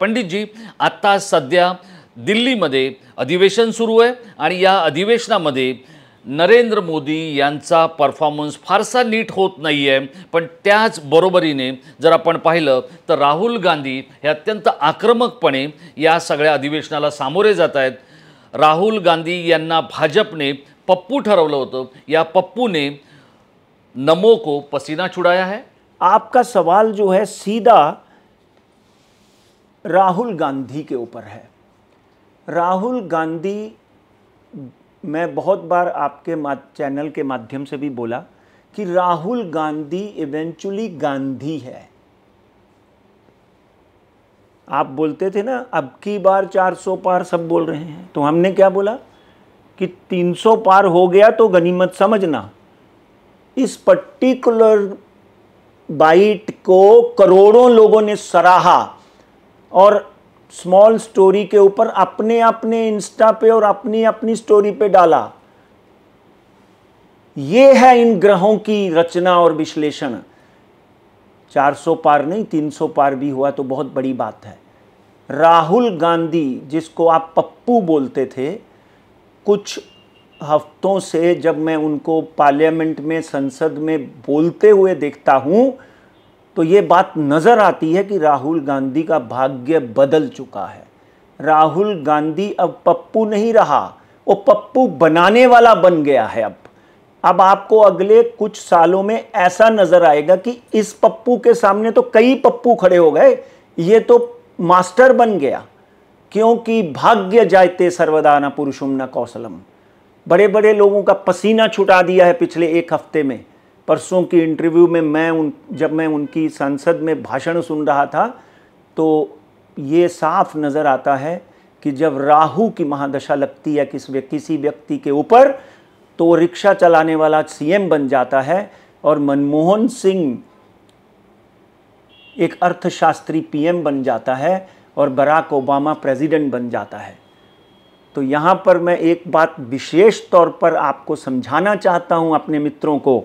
पंडितजी आत्ता सध्या दिल्लीमध्ये अधिवेशन सुरू आहे आणि या अधिवेशनामध्ये नरेंद्र मोदी यांचा परफॉर्मन्स फारसा नीट होत नाही आहे पण बरोबरीने जर आपण पाहिलं तर राहुल गांधी हे अत्यंत आक्रमकपणे या सगळ्या अधिवेशनाला सामोरे जात आहेत राहुल गांधी यांना भाजपने पप्पू ठरवलं होतं या पप्पूने नमो को पसीना छुड़ाया आहे आपका सवाल जो है सीधा राहुल गांधी के ऊपर है राहुल गांधी मैं बहुत बार आपके चैनल के माध्यम से भी बोला कि राहुल गांधी इवेंचुअली गांधी है आप बोलते थे ना अब की बार 400 पार सब बोल रहे हैं तो हमने क्या बोला कि 300 पार हो गया तो गनीमत समझना इस पर्टिकुलर बाइट को करोड़ों लोगों ने सराहा और स्मॉल स्टोरी के ऊपर अपने अपने इंस्टा पे और अपनी अपनी स्टोरी पे डाला ये है इन ग्रहों की रचना और विश्लेषण 400 पार नहीं 300 पार भी हुआ तो बहुत बड़ी बात है राहुल गांधी जिसको आप पप्पू बोलते थे कुछ हफ्तों से जब मैं उनको पार्लियामेंट में संसद में बोलते हुए देखता हूं तो ये बात नज़र आती है कि राहुल गांधी का भाग्य बदल चुका है राहुल गांधी अब पप्पू नहीं रहा वो पप्पू बनाने वाला बन गया है अब अब आपको अगले कुछ सालों में ऐसा नज़र आएगा कि इस पप्पू के सामने तो कई पप्पू खड़े हो गए ये तो मास्टर बन गया क्योंकि भाग्य जायते सर्वदा न पुरुषुम न कौशलम बड़े बड़े लोगों का पसीना छुटा दिया है पिछले एक हफ्ते में परसों की इंटरव्यू में मैं उन जब मैं उनकी संसद में भाषण सुन रहा था तो ये साफ नज़र आता है कि जब राहु की महादशा लगती है किस व्यक्ति किसी व्यक्ति के ऊपर तो रिक्शा चलाने वाला सीएम बन जाता है और मनमोहन सिंह एक अर्थशास्त्री पीएम बन जाता है और बराक ओबामा प्रेसिडेंट बन जाता है तो यहाँ पर मैं एक बात विशेष तौर पर आपको समझाना चाहता हूँ अपने मित्रों को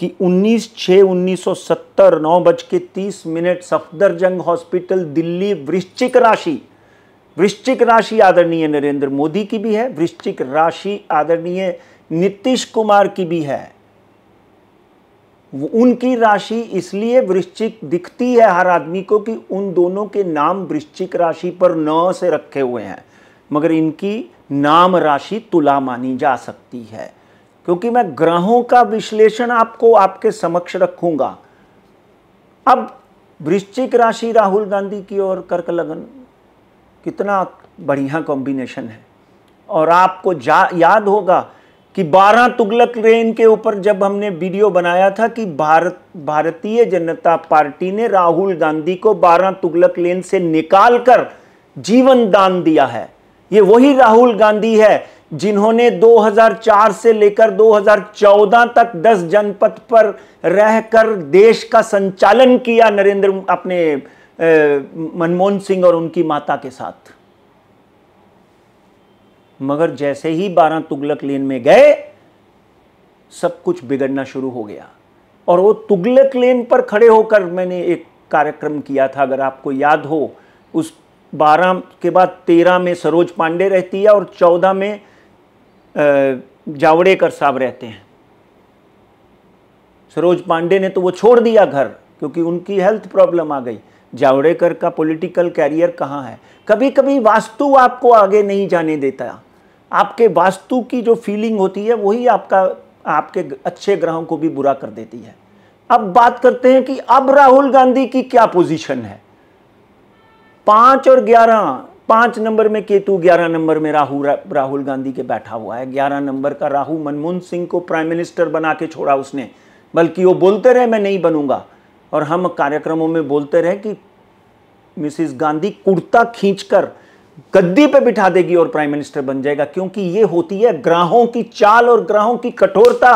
कि 19 छः 1970 नौ बज के तीस मिनट सफदरजंग हॉस्पिटल दिल्ली वृश्चिक राशि वृश्चिक राशि आदरणीय नरेंद्र मोदी की भी है वृश्चिक राशि आदरणीय नीतीश कुमार की भी है उनकी राशि इसलिए वृश्चिक दिखती है हर आदमी को कि उन दोनों के नाम वृश्चिक राशि पर न से रखे हुए हैं मगर इनकी नाम राशि तुला मानी जा सकती है क्योंकि मैं ग्रहों का विश्लेषण आपको आपके समक्ष रखूंगा अब वृश्चिक राशि राहुल गांधी की और कर्क लगन कितना बढ़िया कॉम्बिनेशन है और आपको याद होगा कि 12 तुगलक रेन के ऊपर जब हमने वीडियो बनाया था कि भारत भारतीय जनता पार्टी ने राहुल गांधी को 12 तुगलक लेन से निकालकर जीवन दान दिया है ये वही राहुल गांधी है जिन्होंने 2004 से लेकर 2014 तक 10 जनपद पर रहकर देश का संचालन किया नरेंद्र अपने मनमोहन सिंह और उनकी माता के साथ मगर जैसे ही बारह तुगलक लेन में गए सब कुछ बिगड़ना शुरू हो गया और वो तुगलक लेन पर खड़े होकर मैंने एक कार्यक्रम किया था अगर आपको याद हो उस बारह के बाद तेरह में सरोज पांडे रहती है और चौदह में जावड़ेकर साहब रहते हैं सरोज पांडे ने तो वो छोड़ दिया घर क्योंकि उनकी हेल्थ प्रॉब्लम आ गई जावड़ेकर का पॉलिटिकल कैरियर कहाँ है कभी कभी वास्तु आपको आगे नहीं जाने देता आपके वास्तु की जो फीलिंग होती है वही आपका आपके अच्छे ग्रहों को भी बुरा कर देती है अब बात करते हैं कि अब राहुल गांधी की क्या पोजीशन है पांच और ग्यारह पांच नंबर में केतु ग्यारह नंबर में राहुल राहुल गांधी के बैठा हुआ है ग्यारह नंबर का राहुल मनमोहन सिंह को प्राइम मिनिस्टर बना के छोड़ा उसने बल्कि वो बोलते रहे मैं नहीं बनूंगा और हम कार्यक्रमों में बोलते रहे कि मिसिस गांधी कुर्ता खींचकर गद्दी पे बिठा देगी और प्राइम मिनिस्टर बन जाएगा क्योंकि ये होती है ग्राहों की चाल और ग्राहों की कठोरता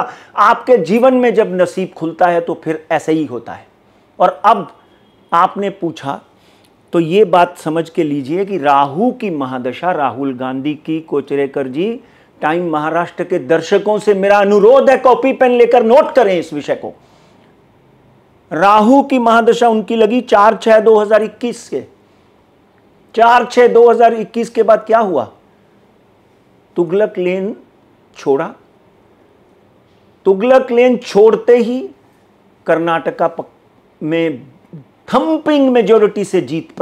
आपके जीवन में जब नसीब खुलता है तो फिर ऐसे ही होता है और अब आपने पूछा तो ये बात समझ के लीजिए कि राहु की महादशा राहुल गांधी की कोचरेकर जी टाइम महाराष्ट्र के दर्शकों से मेरा अनुरोध है कॉपी पेन लेकर नोट करें इस विषय को राहु की महादशा उनकी लगी चार छह दो हजार इक्कीस के चार छह दो हजार इक्कीस के बाद क्या हुआ तुगलक लेन छोड़ा तुगलक लेन छोड़ते ही कर्नाटका में थम्पिंग मेजोरिटी से जीत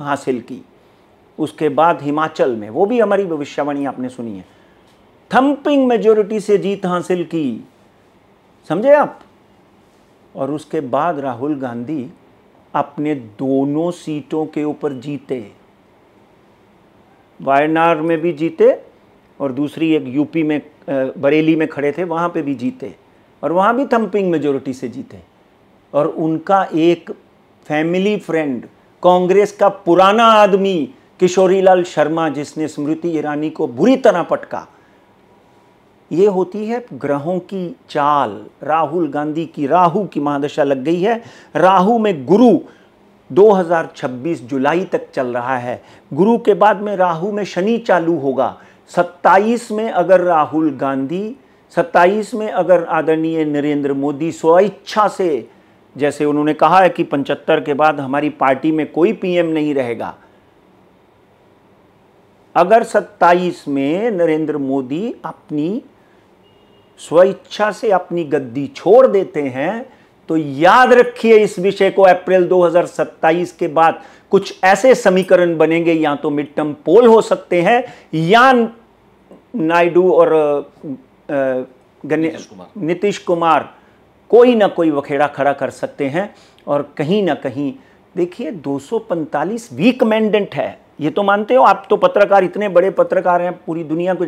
हासिल की उसके बाद हिमाचल में वो भी हमारी भविष्यवाणी आपने सुनी है थम्पिंग मेजोरिटी से जीत हासिल की समझे आप और उसके बाद राहुल गांधी अपने दोनों सीटों के ऊपर जीते वायनाड में भी जीते और दूसरी एक यूपी में बरेली में खड़े थे वहां पे भी जीते और वहां भी थम्पिंग मेजोरिटी से जीते और उनका एक फैमिली फ्रेंड कांग्रेस का पुराना आदमी किशोरीलाल शर्मा जिसने स्मृति ईरानी को बुरी तरह पटका ये होती है ग्रहों की चाल राहुल गांधी की राहु की महादशा लग गई है राहु में गुरु 2026 जुलाई तक चल रहा है गुरु के बाद में राहु में शनि चालू होगा 27 में अगर राहुल गांधी 27 में अगर आदरणीय नरेंद्र मोदी स्वेच्छा से जैसे उन्होंने कहा है कि पंचहत्तर के बाद हमारी पार्टी में कोई पीएम नहीं रहेगा अगर 27 में नरेंद्र मोदी अपनी स्वेच्छा से अपनी गद्दी छोड़ देते हैं तो याद रखिए इस विषय को अप्रैल 2027 के बाद कुछ ऐसे समीकरण बनेंगे या तो मिड टर्म पोल हो सकते हैं या नायडू और नीतीश कुमार कोई ना कोई वखेड़ा खड़ा कर सकते हैं और कहीं ना कहीं देखिए 245 मैंडेंट है ये तो मानते हो आप तो पत्रकार इतने बड़े पत्रकार हैं पूरी दुनिया को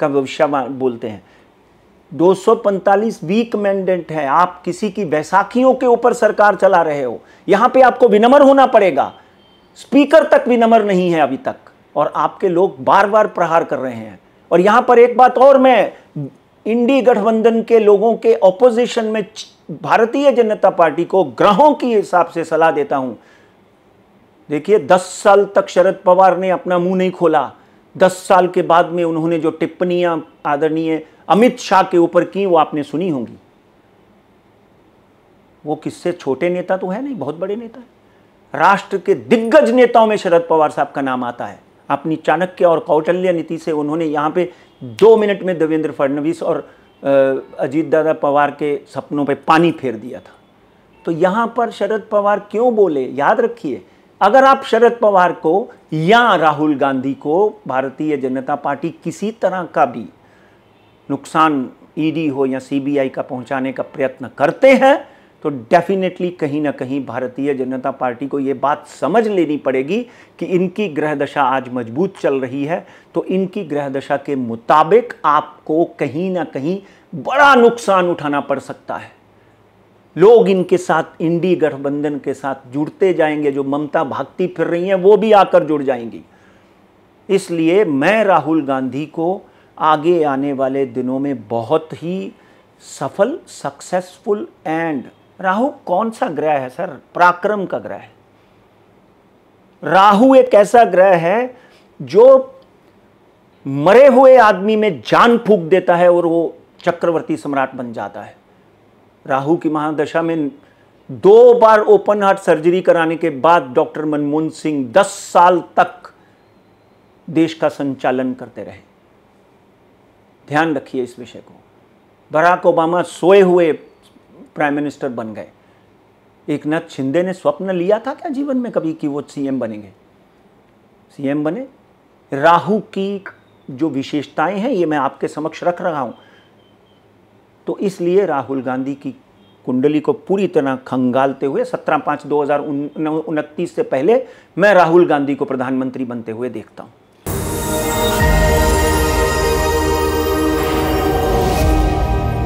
का भविष्य बोलते हैं 245 वीक मैंडेंट है आप किसी की बैसाखियों के ऊपर सरकार चला रहे हो यहाँ पे आपको विनम्र होना पड़ेगा स्पीकर तक विनम्र नहीं है अभी तक और आपके लोग बार बार प्रहार कर रहे हैं और यहाँ पर एक बात और मैं इंडी गठबंधन के लोगों के ऑपोजिशन में भारतीय जनता पार्टी को ग्रहों के हिसाब से सलाह देता हूं देखिए दस साल तक शरद पवार ने अपना मुंह नहीं खोला दस साल के बाद में उन्होंने जो टिप्पणियां आदरणीय अमित शाह के ऊपर की वो आपने सुनी होंगी वो किससे छोटे नेता तो है नहीं बहुत बड़े नेता है राष्ट्र के दिग्गज नेताओं में शरद पवार साहब का नाम आता है अपनी चाणक्य और कौटल्य नीति से उन्होंने यहां पे दो मिनट में देवेंद्र फडणवीस और अजीत दादा पवार के सपनों पे पानी फेर दिया था तो यहाँ पर शरद पवार क्यों बोले याद रखिए अगर आप शरद पवार को या राहुल गांधी को भारतीय जनता पार्टी किसी तरह का भी नुकसान ईडी हो या सीबीआई का पहुंचाने का प्रयत्न करते हैं तो डेफिनेटली कहीं ना कहीं भारतीय जनता पार्टी को ये बात समझ लेनी पड़ेगी कि इनकी ग्रह दशा आज मजबूत चल रही है तो इनकी ग्रह दशा के मुताबिक आपको कहीं ना कहीं बड़ा नुकसान उठाना पड़ सकता है लोग इनके साथ इंडी गठबंधन के साथ जुड़ते जाएंगे जो ममता भागती फिर रही हैं वो भी आकर जुड़ जाएंगी इसलिए मैं राहुल गांधी को आगे आने वाले दिनों में बहुत ही सफल सक्सेसफुल एंड राहु कौन सा ग्रह है सर पराक्रम का ग्रह है राहु एक ऐसा ग्रह है जो मरे हुए आदमी में जान फूक देता है और वो चक्रवर्ती सम्राट बन जाता है राहु की महादशा में दो बार ओपन हार्ट सर्जरी कराने के बाद डॉक्टर मनमोहन सिंह दस साल तक देश का संचालन करते रहे ध्यान रखिए इस विषय को बराक ओबामा सोए हुए प्राइम मिनिस्टर बन गए एक नाथ शिंदे ने स्वप्न लिया था क्या जीवन में कभी कि वो सीएम बनेंगे सीएम बने राहु की जो विशेषताएं हैं ये मैं आपके समक्ष रख रहा हूं तो इसलिए राहुल गांधी की कुंडली को पूरी तरह खंगालते हुए सत्रह पांच दो हज़ार उनतीस से पहले मैं राहुल गांधी को प्रधानमंत्री बनते हुए देखता हूं